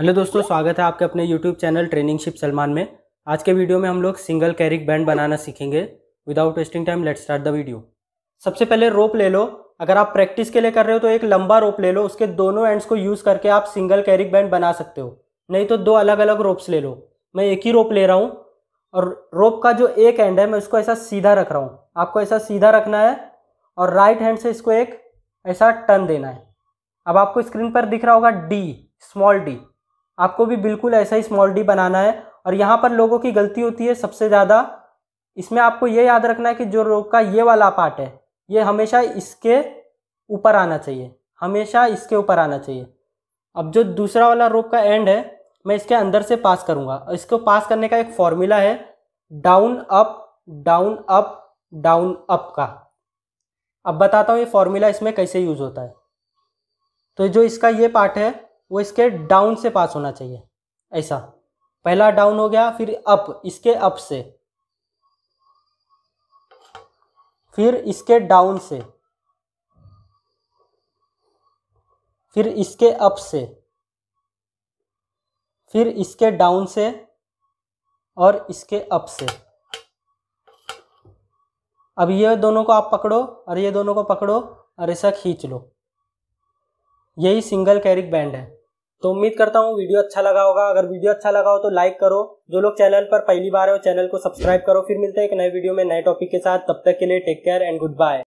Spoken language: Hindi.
हेलो दोस्तों स्वागत है आपके अपने YouTube channel training ship Salman में आज के वीडियो में हम लोग सिंगल कैरिक बैंड बनाना सीखेंगे without wasting time let start the video सबसे पहले रोप ले लो अगर आप प्रैक्टिस के लिए कर रहे हो तो एक लंबा रोप ले लो उसके दोनों एंड्स को यूज़ करके आप सिंगल कैरिक बैंड बना सकते हो नहीं तो दो अलग अलग रोप्स ले लो मैं एक ही रोप ले रहा हूँ और रोप का जो एक एंड है मैं उसको ऐसा सीधा रख रहा हूँ आपको ऐसा सीधा रखना है और राइट हैंड से इसको एक ऐसा टर्न देना है अब आपको स्क्रीन पर दिख रहा होगा डी स्मॉल डी आपको भी बिल्कुल ऐसा ही स्मॉल डी बनाना है और यहाँ पर लोगों की गलती होती है सबसे ज़्यादा इसमें आपको ये याद रखना है कि जो रोग का ये वाला पार्ट है ये हमेशा इसके ऊपर आना चाहिए हमेशा इसके ऊपर आना चाहिए अब जो दूसरा वाला रोग का एंड है मैं इसके अंदर से पास करूँगा और इसको पास करने का एक फॉर्मूला है down up down up down up का अब बताता हूँ ये फॉर्मूला इसमें कैसे यूज़ होता है तो जो इसका ये पार्ट है वो इसके डाउन से पास होना चाहिए ऐसा पहला डाउन हो गया फिर अप इसके अप से फिर इसके डाउन से फिर इसके अप से फिर इसके डाउन से और इसके अप से अब ये दोनों को आप पकड़ो और ये दोनों को पकड़ो और ऐसा खींच लो यही सिंगल कैरिक बैंड है तो उम्मीद करता हूँ वीडियो अच्छा लगा होगा अगर वीडियो अच्छा लगा हो तो लाइक करो जो लोग चैनल पर पहली बार हो चैनल को सब्सक्राइब करो फिर मिलते हैं एक नए वीडियो में नए टॉपिक के साथ तब तक के लिए take care and good bye